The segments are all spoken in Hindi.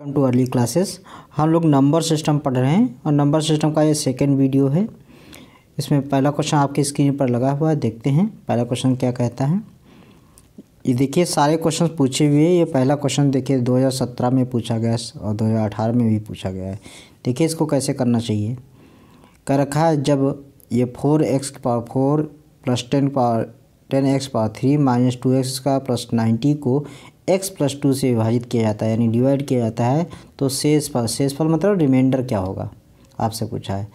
वेलकम टू अर्ली क्लासेस हम लोग नंबर सिस्टम पढ़ रहे हैं और नंबर सिस्टम का ये सेकेंड वीडियो है इसमें पहला क्वेश्चन आपकी स्क्रीन पर लगा हुआ है देखते हैं पहला क्वेश्चन क्या कहता है ये देखिए सारे क्वेश्चन पूछे हुए हैं ये पहला क्वेश्चन देखिए 2017 में पूछा गया और 2018 में भी पूछा गया है देखिए इसको कैसे करना चाहिए कर रखा है जब ये four x power four plus ten power ten x power three minus two x का प्लस नाइन्टी को एक्स प्लस टू से विभाजित किया जाता है यानी डिवाइड किया जाता है तो शेषफल शेषफल मतलब रिमाइंडर क्या होगा आपसे पूछा है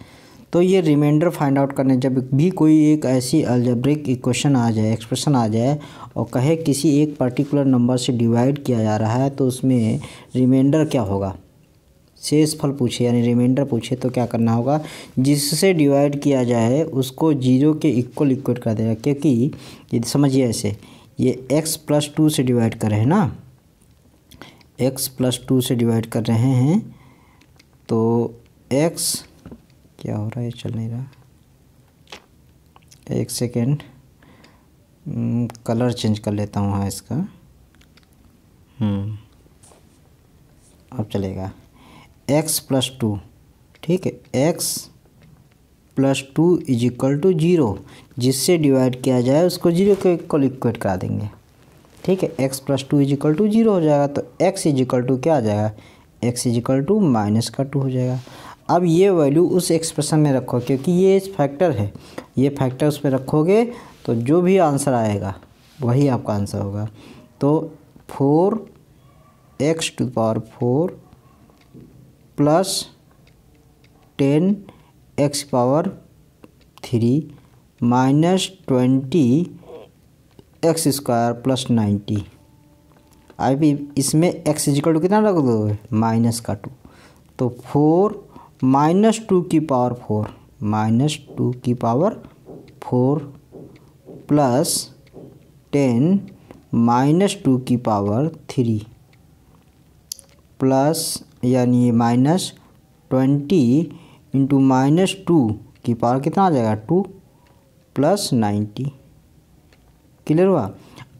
तो ये रिमाइंडर फाइंड आउट करने जब भी कोई एक ऐसी अल्जब्रिक इक्वेशन आ जाए एक्सप्रेशन आ जाए और कहे किसी एक पर्टिकुलर नंबर से डिवाइड किया जा रहा है तो उसमें रिमाइंडर क्या होगा शेष फल पूछे यानी रिमाइंडर पूछे तो क्या करना होगा जिससे डिवाइड किया जाए उसको जीरो के इक्वल इक्वेट कर देगा क्योंकि समझिए ऐसे ये x प्लस टू से डिवाइड कर रहे हैं ना x प्लस टू से डिवाइड कर रहे हैं तो x क्या हो रहा है चल नहीं रहा एक सेकेंड कलर चेंज कर लेता हूँ हाँ इसका हम्म। अब चलेगा x प्लस टू ठीक है x plus two is equal to zero जिससे डिवाइड किया जाए उसको जीरो के इक्वल इक्वेट करा देंगे ठीक है x plus two is equal to zero हो जाएगा तो एक्स इज इक्वल टू क्या आ जाएगा x is equal to minus का टू हो जाएगा अब ये वैल्यू उस एक्सप्रेशन में रखो क्योंकि ये फैक्टर है ये फैक्टर उस पर रखोगे तो जो भी आंसर आएगा वही आपका आंसर होगा तो four x two power four plus ten x power three minus twenty x square plus ninety अभी इसमें एक्स इजिकल टू कितना रख दो माइनस का टू तो फोर माइनस टू की पावर फोर माइनस टू की power four plus ten minus two की पावर थ्री प्लस यानी minus twenty into minus two की पावर कितना आ जाएगा टू प्लस नाइन्टी क्लियर हुआ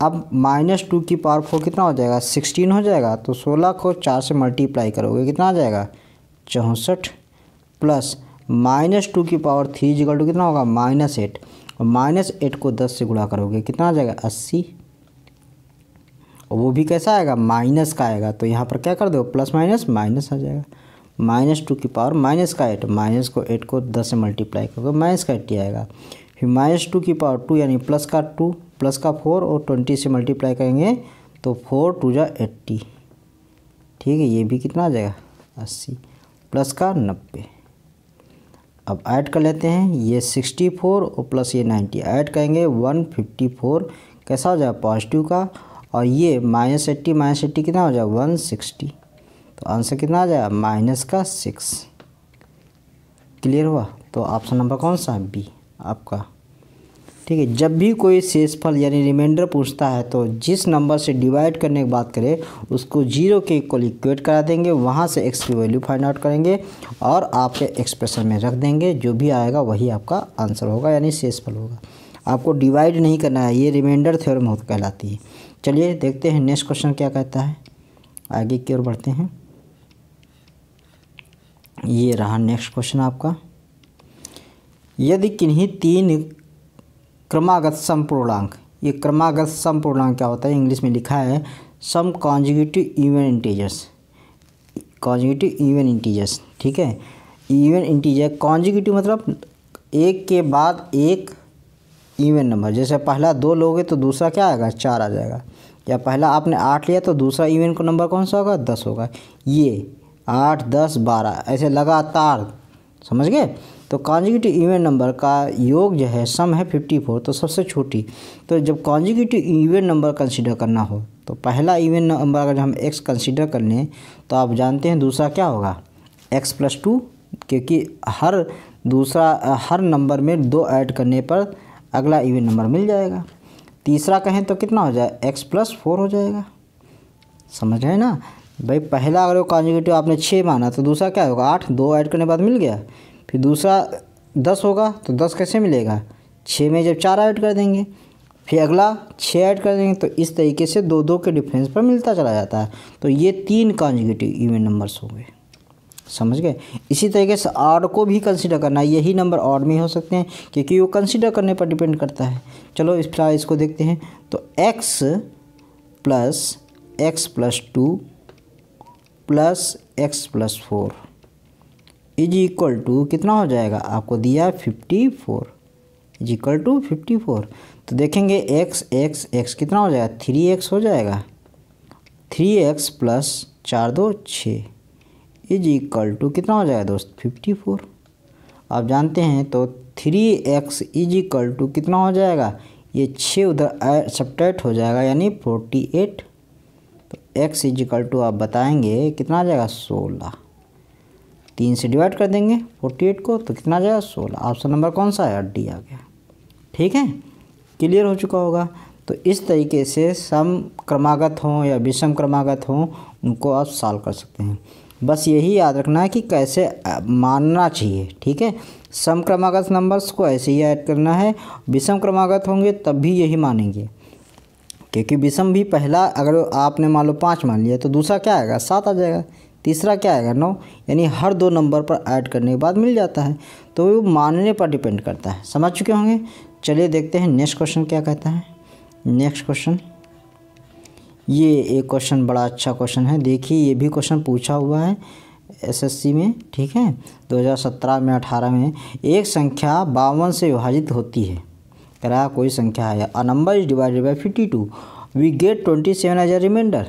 अब माइनस टू की पावर फोर कितना हो जाएगा सिक्सटीन हो जाएगा तो सोलह को चार से मल्टीप्लाई करोगे कितना आ जाएगा चौंसठ प्लस माइनस टू की पावर थ्री जिकल टू कितना होगा माइनस एट और माइनस एट को दस से गुणा करोगे कितना आ जाएगा अस्सी और वो भी कैसा आएगा माइनस का आएगा तो यहाँ पर क्या कर दो प्लस माइनस माइनस आ जाएगा माइनस टू की पावर माइनस का एट माइनस को एट को दस से मल्टीप्लाई करोगे माइनस का एट आएगा फिर माइनस टू की पावर टू यानी प्लस का टू प्लस का फोर और ट्वेंटी से मल्टीप्लाई करेंगे तो फोर टू जा एट्टी ठीक है ये भी कितना आ जाएगा अस्सी प्लस का नब्बे अब ऐड कर लेते हैं ये सिक्सटी फोर और प्लस ये नाइन्टी ऐड करेंगे वन फिफ्टी फोर कैसा हो जाएगा पॉजिटिव का और ये माइनस एट्टी माइनस एट्टी कितना हो जाएगा वन सिक्सटी तो आंसर कितना आ जाएगा माइनस का सिक्स क्लियर हुआ तो ऑप्शन नंबर कौन सा बी आपका ठीक है जब भी कोई शेषफल यानी रिमाइंडर पूछता है तो जिस नंबर से डिवाइड करने की बात करें उसको जीरो के इक्वल इक्वेट करा देंगे वहाँ से एक्स की वैल्यू फाइंड आउट करेंगे और आपके एक्सप्रेशन में रख देंगे जो भी आएगा वही आपका आंसर होगा यानी शेषफल होगा आपको डिवाइड नहीं करना है ये रिमाइंडर थ्योरम कहलाती है चलिए देखते हैं नेक्स्ट क्वेश्चन क्या कहता है आगे की ओर बढ़ते हैं ये रहा नेक्स्ट क्वेश्चन आपका यदि किन्हीं तीन क्रमागत समपूर्णांक ये क्रमागत समपूर्णांक क्या होता है इंग्लिश में लिखा है sum consecutive even integers consecutive even integers ठीक है इवन इंटीजर कॉन्जिगेटिव मतलब एक के बाद एक इवन नंबर जैसे पहला दो लोगे तो दूसरा क्या आएगा चार आ जाएगा या पहला आपने आठ लिया तो दूसरा इवन को नंबर कौन सा होगा दस होगा ये आठ दस बारह ऐसे लगातार समझ गए तो कॉन्जिगेटिव इवेंट नंबर का योग जो है सम है फिफ्टी फोर तो सबसे छोटी तो जब कॉन्जिगेटिव इवेंट नंबर कंसिडर करना हो तो पहला इवेंट नंबर अगर हम एक्स कंसिडर कर लें तो आप जानते हैं दूसरा क्या होगा एक्स प्लस टू क्योंकि हर दूसरा हर नंबर में दो ऐड करने पर अगला इवेंट नंबर मिल जाएगा तीसरा कहें तो कितना हो जाए एक्स प्लस फोर हो जाएगा समझ रहे ना भाई पहला अगर वो कॉन्जिक्यूटिव आपने छः माना तो दूसरा क्या होगा आठ दो ऐड करने के बाद मिल गया फिर दूसरा दस होगा तो दस कैसे मिलेगा छः में जब चार ऐड कर देंगे फिर अगला छः ऐड कर देंगे तो इस तरीके से दो दो के डिफरेंस पर मिलता चला जाता है तो ये तीन कॉन्जिगेटिव इवन नंबर्स होंगे समझ गए इसी तरीके से आर्ड को भी कंसिडर करना है यही नंबर ऑड में हो सकते हैं क्योंकि वो कंसिडर करने पर डिपेंड करता है चलो इस फिलहाल इसको देखते हैं तो x plus x plus two plus x plus four is equal to कितना हो जाएगा आपको दिया fifty four is equal to fifty four तो देखेंगे एक्स एक्स एक्स कितना हो जाएगा थ्री एक्स हो जाएगा थ्री एक्स प्लस चार दो छः इज इक्वल टू कितना हो जाएगा दोस्त फिफ्टी फोर आप जानते हैं तो three x is equal to कितना हो जाएगा ये छः उधर सब्टैक्ट हो जाएगा यानी forty eight x is equal to आप बताएंगे कितना आ जाएगा सोलह तीन से डिवाइड कर देंगे फोर्टी एट को तो कितना आ जाएगा सोलह ऑप्शन नंबर कौन सा है डी आ गया ठीक है क्लियर हो चुका होगा तो इस तरीके से सम क्रमागत हों या विषम क्रमागत हों उनको आप सॉल्व कर सकते हैं बस यही याद रखना है कि कैसे मानना चाहिए ठीक है सम क्रमागत नंबर्स को ऐसे ही ऐड करना है विषम क्रमागत होंगे तब भी यही मानेंगे क्योंकि विषम भी पहला अगर आपने मान लो पाँच मान लिया तो दूसरा क्या आएगा सात आ जाएगा तीसरा क्या आएगा नौ यानी हर दो नंबर पर ऐड करने के बाद मिल जाता है तो वो मानने पर डिपेंड करता है समझ चुके होंगे चलिए देखते हैं नेक्स्ट क्वेश्चन क्या कहता है नेक्स्ट क्वेश्चन ये एक क्वेश्चन बड़ा अच्छा क्वेश्चन है देखिए ये भी क्वेश्चन पूछा हुआ है एसएससी में ठीक है 2017 में 18 में एक संख्या बावन से विभाजित होती है रहा कोई संख्या है और number is divided by fifty two we get twenty seven as a remainder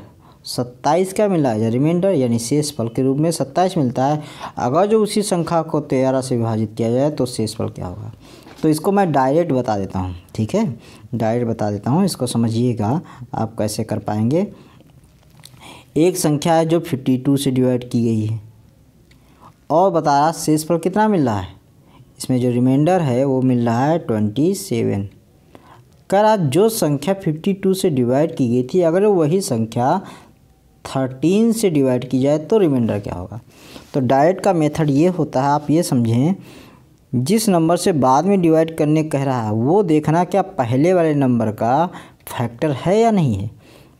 सत्ताईस क्या मिला है रिमाइंडर यानी शेष फल के रूप में सत्ताईस मिलता है अगर जो उसी संख्या को तेरह से विभाजित किया जाए तो शेष फल क्या होगा तो इसको मैं डायरेक्ट बता देता हूँ ठीक है डायरेक्ट बता देता हूँ इसको समझिएगा आप कैसे कर पाएंगे एक संख्या है जो फिफ्टी टू से डिवाइड की गई है और बता रहा शेष फल कितना मिल रहा है इसमें जो रिमाइंडर है वो मिल रहा है ट्वेंटी सेवन कर आज जो संख्या फिफ्टी टू से डिवाइड की गई थी अगर वही संख्या थर्टीन से डिवाइड की जाए तो रिमाइंडर क्या होगा तो डायरेक्ट का मेथड ये होता है आप ये समझें जिस नंबर से बाद में डिवाइड करने कह रहा है वो देखना क्या पहले वाले नंबर का फैक्टर है या नहीं है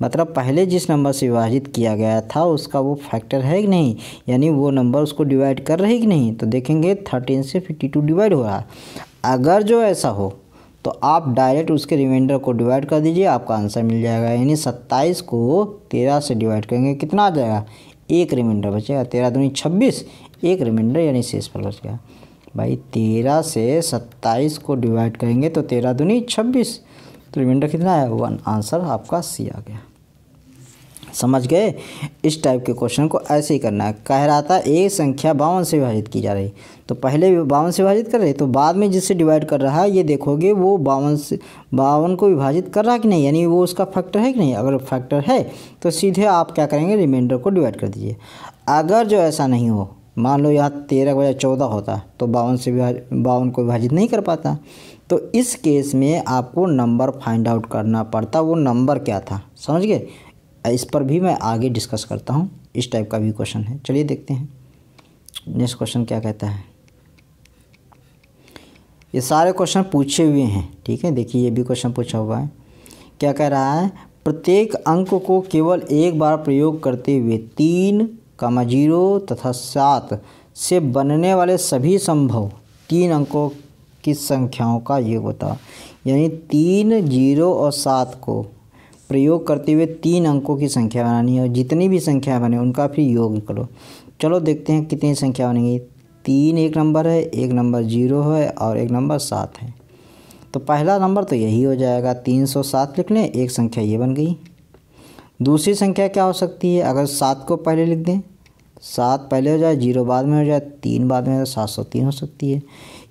मतलब पहले जिस नंबर से विभाजित किया गया था उसका वो फैक्टर है कि नहीं यानी वो नंबर उसको डिवाइड कर रही कि नहीं तो देखेंगे थर्टीन से फिफ्टी टू डिवाइड हो रहा है अगर जो ऐसा हो तो आप डायरेक्ट उसके रिमाइंडर को डिवाइड कर दीजिए आपका आंसर मिल जाएगा यानी सत्ताईस को तेरह से डिवाइड करेंगे कितना आ जाएगा एक रिमाइंडर बचेगा तेरह दूनी छब्बीस एक रिमाइंडर यानी शेष पर गया भाई तेरह से सत्ताईस को डिवाइड करेंगे तो तेरह दूनी छब्बीस तो रिमाइंडर कितना आया वन आंसर आपका सी आ गया समझ गए इस टाइप के क्वेश्चन को ऐसे ही करना है कह रहा था एक संख्या बावन से विभाजित की जा रही तो पहले बावन से विभाजित कर रहे तो बाद में जिससे डिवाइड कर रहा है ये देखोगे वो बावन से बावन को विभाजित कर रहा है कि नहीं यानी वो उसका फैक्टर है कि नहीं अगर फैक्टर है तो सीधे आप क्या करेंगे रिमाइंडर को डिवाइड कर दीजिए अगर जो ऐसा नहीं हो मान लो यहाँ तेरह बजे चौदह होता तो बावन से बावन को विभाजित नहीं कर पाता तो इस केस में आपको नंबर फाइंड आउट करना पड़ता वो नंबर क्या था समझ गए इस पर भी मैं आगे डिस्कस करता हूँ इस टाइप का भी क्वेश्चन है चलिए देखते हैं नेक्स्ट क्वेश्चन क्या कहता है ये सारे क्वेश्चन पूछे हुए हैं ठीक है देखिए ये भी क्वेश्चन पूछा हुआ है क्या कह रहा है प्रत्येक अंक को केवल एक बार प्रयोग करते हुए तीन कमा जीरो तथा सात से बनने वाले सभी संभव तीन अंकों किस संख्याओं का योग होता यानी तीन जीरो और सात को प्रयोग करते हुए तीन अंकों की संख्या बनानी है और जितनी भी संख्या बने उनका फिर योग करो चलो देखते हैं कितनी संख्या बनेगी तीन एक नंबर है एक नंबर जीरो है और एक नंबर सात है तो पहला नंबर तो यही हो जाएगा तीन सौ सात लिख लें एक संख्या ये बन गई दूसरी संख्या क्या हो सकती है अगर सात को पहले लिख दें सात पहले हो जाए जीरो बाद में हो जाए तीन बाद में हो जाए सात सौ तीन हो सकती है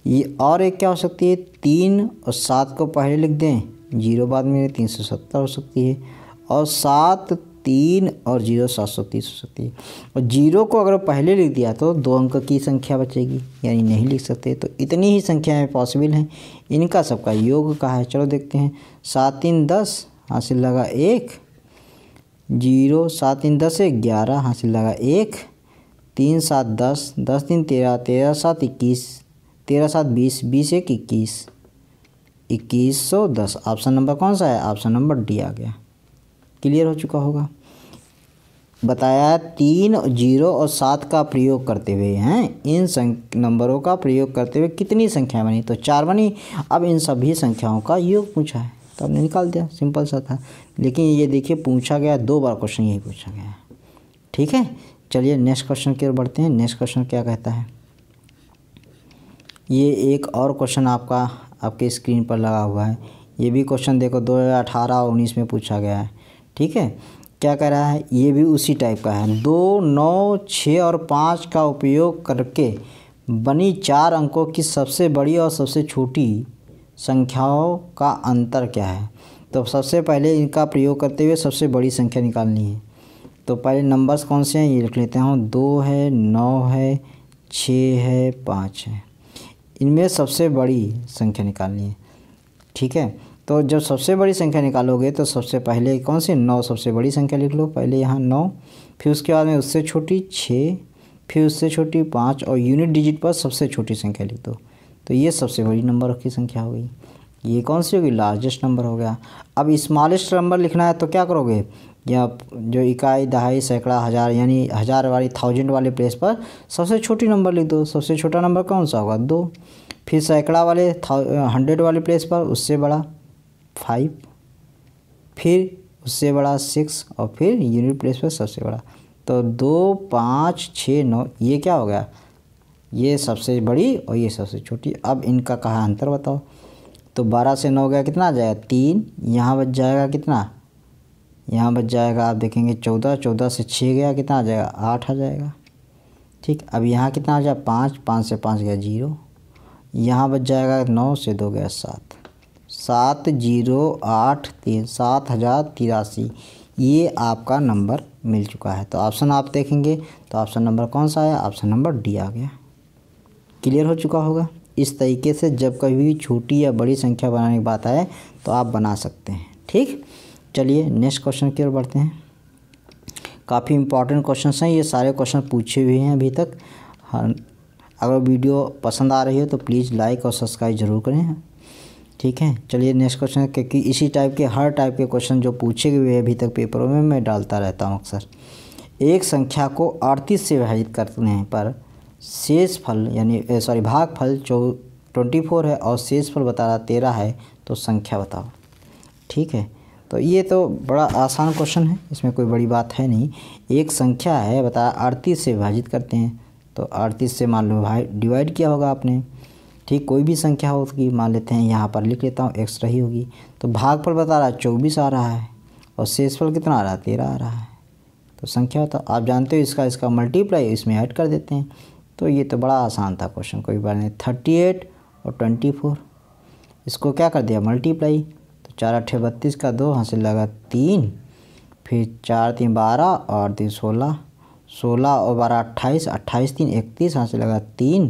ये और एक क्या हो सकती है तीन और सात को पहले लिख दें जीरो बाद में तीन सौ सत्तर हो सकती है और सात तीन और जीरो सात सौ तीस हो सकती है और जीरो को अगर पहले लिख दिया तो दो अंक की संख्या बचेगी यानी नहीं लिख सकते तो इतनी ही संख्याएँ पॉसिबल हैं इनका सबका योग कहा है चलो देखते हैं सात तीन दस हासिल लगा एक जीरो सात तीन दस है ग्यारह हासिल लगा एक तीन सात दस दस तीन तेरह तेरह सात इक्कीस तेरह सात बीस बीस एक इक्कीस इक्कीस सौ दस ऑप्शन नंबर कौन सा है ऑप्शन नंबर डी आ गया क्लियर हो चुका होगा बताया तीन जीरो और सात का प्रयोग करते हुए हैं इन नंबरों का प्रयोग करते हुए कितनी संख्या बनी तो चार बनी अब इन सभी संख्याओं का योग पूछा है तो आपने निकाल दिया सिंपल सा था लेकिन ये देखिए पूछा गया दो बार क्वेश्चन यही पूछा गया है ठीक है चलिए नेक्स्ट क्वेश्चन की ओर बढ़ते हैं नेक्स्ट क्वेश्चन क्या कहता है ये एक और क्वेश्चन आपका आपके स्क्रीन पर लगा हुआ है ये भी क्वेश्चन देखो दो हज़ार अठारह और उन्नीस में पूछा गया है ठीक है क्या कह रहा है ये भी उसी टाइप का है दो नौ छः और पाँच का उपयोग करके बनी चार अंकों की सबसे बड़ी और सबसे छोटी संख्याओं का अंतर क्या है तो सबसे पहले इनका प्रयोग करते हुए सबसे बड़ी संख्या निकालनी है तो पहले नंबर्स कौन से हैं ये लिख लेते हूँ दो है नौ है छः है पाँच है इनमें सबसे बड़ी संख्या निकालनी है ठीक है तो जब सबसे बड़ी संख्या निकालोगे तो सबसे पहले कौन सी नौ सबसे बड़ी संख्या लिख लो पहले यहाँ नौ फिर उसके बाद में उससे छोटी छः फिर उससे छोटी पाँच और यूनिट डिजिट पर सबसे छोटी संख्या लिख दो तो ये सबसे बड़ी नंबर की संख्या हो गई ये कौन सी होगी लार्जेस्ट नंबर हो गया अब स्मॉलेस्ट नंबर लिखना है तो क्या करोगे या जो इकाई दहाई सैकड़ा हज़ार यानी हज़ार वाली थाउजेंड वाले प्लेस पर सबसे छोटी नंबर लिख दो सबसे छोटा नंबर कौन सा होगा दो फिर सैकड़ा वाले हंड्रेड वाले प्लेस पर उससे बड़ा फाइव फिर उससे बड़ा सिक्स और फिर यूनिट प्लेस पर सबसे बड़ा तो दो पाँच छः नौ ये क्या हो गया ये सबसे बड़ी और ये सबसे छोटी अब इनका कहाँ अंतर बताओ तो बारह से नौ गया कितना आ जाएगा तीन यहाँ बच जाएगा कितना यहाँ बच जाएगा आप देखेंगे चौदह चौदह से छः गया कितना आ जाएगा आठ आ जाएगा ठीक अब यहाँ कितना आ जाएगा पाँच पाँच से पाँच गया जीरो यहाँ बच जाएगा नौ से दो गया सात सात जीरो आठ तीन सात हज़ार तिरासी ये आपका नंबर मिल चुका है तो ऑप्शन आप देखेंगे तो ऑप्शन नंबर कौन सा आया ऑप्शन नंबर डी आ गया क्लियर हो चुका होगा इस तरीके से जब कभी भी छोटी या बड़ी संख्या बनाने की बात आए तो आप बना सकते हैं ठीक चलिए नेक्स्ट क्वेश्चन की ओर बढ़ते हैं काफ़ी इंपॉर्टेंट क्वेश्चन हैं ये सारे क्वेश्चन पूछे हुए हैं अभी तक अगर वीडियो पसंद आ रही हो तो प्लीज़ लाइक और सब्सक्राइब जरूर करें ठीक है चलिए नेक्स्ट क्वेश्चन क्योंकि इसी टाइप के हर टाइप के क्वेश्चन जो पूछे गए अभी तक पेपरों में मैं डालता रहता हूँ अक्सर एक संख्या को अड़तीस से विभाजित करते हैं पर शेष फल यानी सॉरी भाग फल जो ट्वेंटी फोर है और शेष फल बता रहा तेरह है तो संख्या बताओ ठीक है तो ये तो बड़ा आसान क्वेश्चन है इसमें कोई बड़ी बात है नहीं एक संख्या है बताया अड़तीस से विभाजित करते हैं तो अड़तीस से मान लो भाई डिवाइड किया होगा आपने ठीक कोई भी संख्या हो उसकी मान लेते हैं यहाँ पर लिख लेता हूँ एक्स रही होगी तो भाग पर बता रहा है चौबीस आ रहा है और शेषफल कितना आ रहा है तेरह आ रहा है तो संख्या होता तो, आप जानते हो इसका इसका मल्टीप्लाई इसमें ऐड कर देते हैं तो ये तो बड़ा आसान था क्वेश्चन कोई बात नहीं थर्टी एट और ट्वेंटी फोर इसको क्या कर दिया मल्टीप्लाई चार अट्ठे बत्तीस का दो हाँ से लगा तीन फिर चार तीन बारह और तीन सोलह सोलह और बारह अट्ठाईस अट्ठाईस तीन इकतीस हाँ से लगा तीन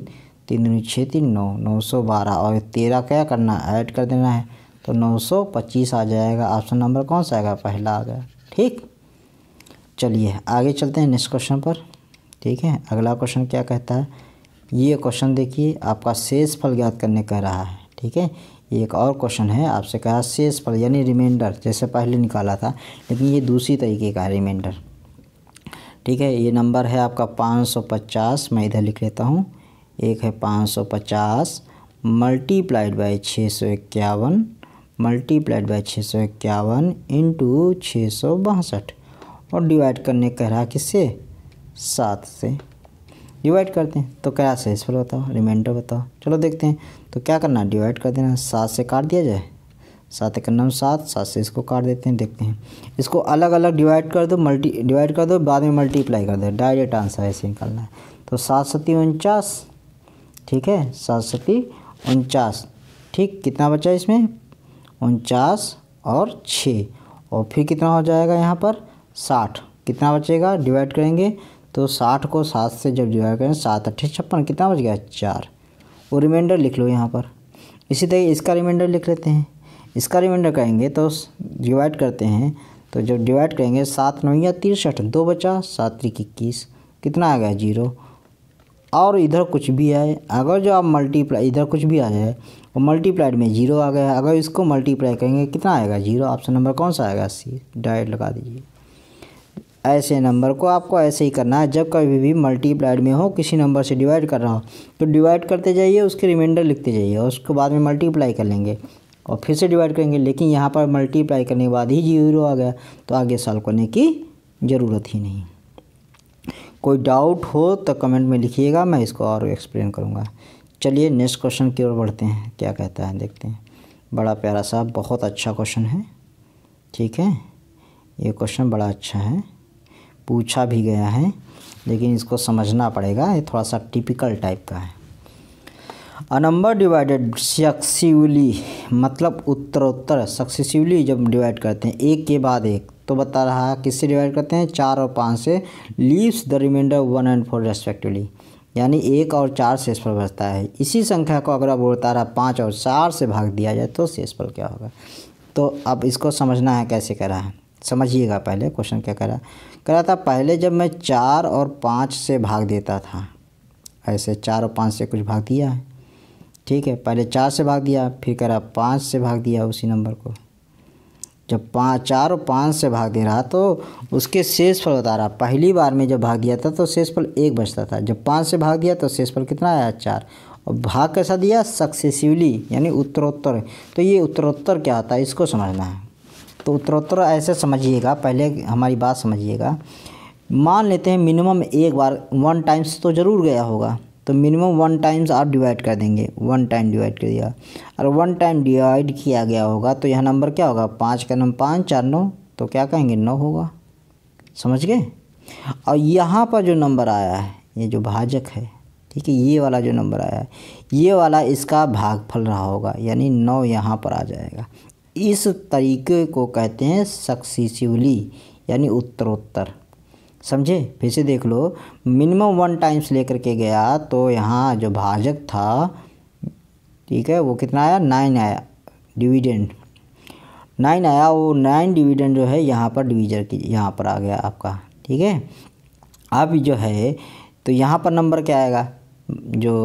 तीन दूनी छः तीन नौ नौ सौ बारह और तेरह क्या करना है ऐड कर देना है तो नौ सौ पच्चीस आ जाएगा ऑप्शन नंबर कौन सा आएगा पहला आ गया ठीक चलिए आगे चलते हैं नेक्स्ट क्वेश्चन पर ठीक है अगला क्वेश्चन क्या कहता है ये क्वेश्चन देखिए आपका शेष फल ज्ञात करने कह रहा है ठीक है ये एक और क्वेश्चन है आपसे कहा शेष पर यानी रिमाइंडर जैसे पहले निकाला था लेकिन ये दूसरी तरीके का है रिमाइंडर ठीक है ये नंबर है आपका 550 मैं इधर लिख लेता हूँ एक है 550 मल्टीप्लाइड बाई छः सौ इक्यावन मल्टीप्लाइड बाई छः सौ इक्यावन इंटू छः सौ बासठ और डिवाइड करने कह रहा किससे सात से डिवाइड करते हैं तो क्या शेषफल बताओ रिमाइंडर बताओ चलो देखते हैं तो क्या करना है डिवाइड कर देना सात से काट दिया जाए सात एक नौ सात सात से इसको काट देते हैं देखते हैं इसको अलग अलग डिवाइड कर दो मल्टी डिवाइड कर दो बाद में मल्टीप्लाई कर दो डायरेक्ट आंसर ऐसे निकालना है तो सात सती उनचास ठीक है सात सती उनचास ठीक कितना बचा इसमें उनचास और छः और फिर कितना हो जाएगा यहाँ पर साठ कितना बचेगा डिवाइड करेंगे तो साठ को सात से जब डिवाइड करें सात अट्ठे छप्पन कितना बच गया चार और रिमाइंडर लिख लो यहाँ पर इसी तरह इसका रिमाइंडर लिख लेते हैं इसका रिमाइंडर कहेंगे तो डिवाइड करते हैं तो जब डिवाइड करेंगे सात नौ या तिरसठ दो बचा सात तरीक इक्कीस कितना आ गया जीरो और इधर कुछ भी आए अगर जो आप मल्टीप्लाई इधर कुछ भी आ जाए और मल्टीप्लाइड में जीरो आ गया अगर इसको मल्टीप्लाई करेंगे कितना आएगा जीरो ऑप्शन नंबर कौन सा आएगा सी डायरेक्ट लगा दीजिए ऐसे नंबर को आपको ऐसे ही करना है जब कभी भी मल्टीप्लाइड में हो किसी नंबर से डिवाइड कर रहा हो तो डिवाइड करते जाइए उसके रिमाइंडर लिखते जाइए और उसके बाद में मल्टीप्लाई कर लेंगे और फिर से डिवाइड करेंगे लेकिन यहाँ पर मल्टीप्लाई करने के बाद ही जीरो आ गया तो आगे सॉल्व करने की ज़रूरत ही नहीं कोई डाउट हो तो कमेंट में लिखिएगा मैं इसको और एक्सप्लेन करूँगा चलिए नेक्स्ट क्वेश्चन की ओर बढ़ते हैं क्या कहता है देखते हैं बड़ा प्यारा सा बहुत अच्छा क्वेश्चन है ठीक है ये क्वेश्चन बड़ा अच्छा है पूछा भी गया है लेकिन इसको समझना पड़ेगा ये थोड़ा सा टिपिकल टाइप का है अ नंबर डिवाइडेड सक्सेसिवली मतलब उत्तर उत्तर सक्सेसिवली जब डिवाइड करते हैं एक के बाद एक तो बता रहा है किससे डिवाइड करते हैं चार और पाँच से leaves the remainder one and four respectively यानी एक और चार से स्पल बचता है इसी संख्या को अगर अब बोलता रहा पाँच और चार से भाग दिया जाए तो शेष क्या होगा तो अब इसको समझना है कैसे करा है समझिएगा पहले क्वेश्चन क्या करा कह था पहले जब मैं चार और पाँच से भाग देता था ऐसे चार और पाँच से कुछ भाग दिया है ठीक है पहले चार से भाग दिया फिर कह रहा पाँच से भाग दिया उसी नंबर को जब पाँच चार और पाँच से भाग दे रहा तो उसके शेष फल बता रहा पहली बार में जब भाग दिया था तो शेष फल एक बचता था जब पाँच से भाग दिया तो शेष फल कितना आया चार और भाग कैसा दिया सक्सेसिवली यानी उत्तरोत्तर तो ये उत्तरोत्तर क्या होता है इसको समझना है तो उत्तरोत्तर ऐसे समझिएगा पहले हमारी बात समझिएगा मान लेते हैं मिनिमम एक बार वन टाइम्स तो ज़रूर गया होगा तो मिनिमम वन टाइम्स आप डिवाइड कर देंगे वन टाइम डिवाइड कर दिया और वन टाइम डिवाइड किया गया होगा तो यह नंबर क्या होगा पाँच का नंबर पाँच चार नौ तो क्या कहेंगे नौ होगा समझ गए और यहाँ पर जो नंबर आया है ये जो भाजक है ठीक है ये वाला जो नंबर आया है ये वाला इसका भागफल रहा होगा यानी नौ यहाँ पर आ जाएगा इस तरीके को कहते हैं सक्सेसिवली यानी उत्तरोत्तर समझे फिर से देख लो मिनिमम वन टाइम्स लेकर के गया तो यहाँ जो भाजक था ठीक है वो कितना आया नाइन आया डिविडेंड नाइन आया वो नाइन डिविडेंड जो है यहाँ पर डिवीजर की यहाँ पर आ गया आपका ठीक है अब जो है तो यहाँ पर नंबर क्या आएगा जो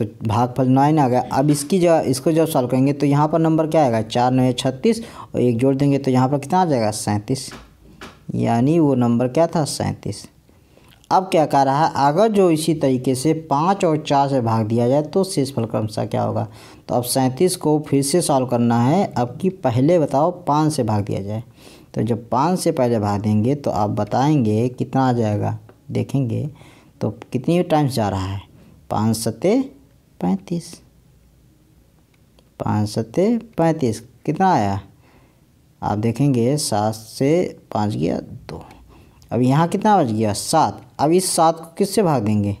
तो भागफल नाइन आ गया अब इसकी जगह इसको जब सॉल्व करेंगे तो यहाँ पर नंबर क्या आएगा चार नौ छत्तीस और एक जोड़ देंगे तो यहाँ पर कितना आ जाएगा सैंतीस यानी वो नंबर क्या था सैंतीस अब क्या कह रहा है अगर जो इसी तरीके से पाँच और चार से भाग दिया जाए तो शेष फल क्रमशा क्या होगा तो अब सैंतीस को फिर से सॉल्व करना है अब कि पहले बताओ पाँच से भाग दिया जाए तो जब पाँच से पहले भाग देंगे तो आप बताएंगे कितना आ जाएगा देखेंगे तो कितनी टाइम्स जा रहा है पाँच सत्ते पैंतीस पाँच सत्ते पैंतीस कितना आया आप देखेंगे सात से पाँच गया दो अब यहाँ कितना बच गया सात अब इस सात को किससे भाग देंगे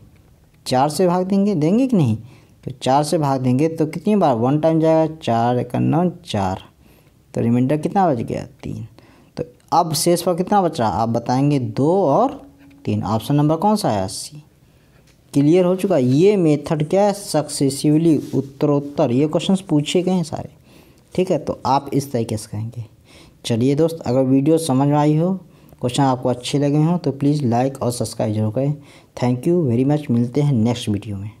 चार से भाग देंगे देंगे कि नहीं तो चार से भाग देंगे तो कितनी बार वन टाइम जाएगा चार एक नौ चार तो रिमाइंडर कितना बच गया तीन तो अब शेष पर कितना बच रहा आप बताएंगे दो और तीन ऑप्शन नंबर कौन सा आया सी क्लियर हो चुका ये मेथड क्या है सक्सेसिवली उत्तरोत्तर ये क्वेश्चंस पूछे गए हैं सारे ठीक है तो आप इस तरीके से कहेंगे चलिए दोस्त अगर वीडियो समझ में आई हो क्वेश्चन आपको अच्छे लगे हों तो प्लीज़ लाइक और सब्सक्राइब जरूर करें थैंक यू वेरी मच मिलते हैं नेक्स्ट वीडियो में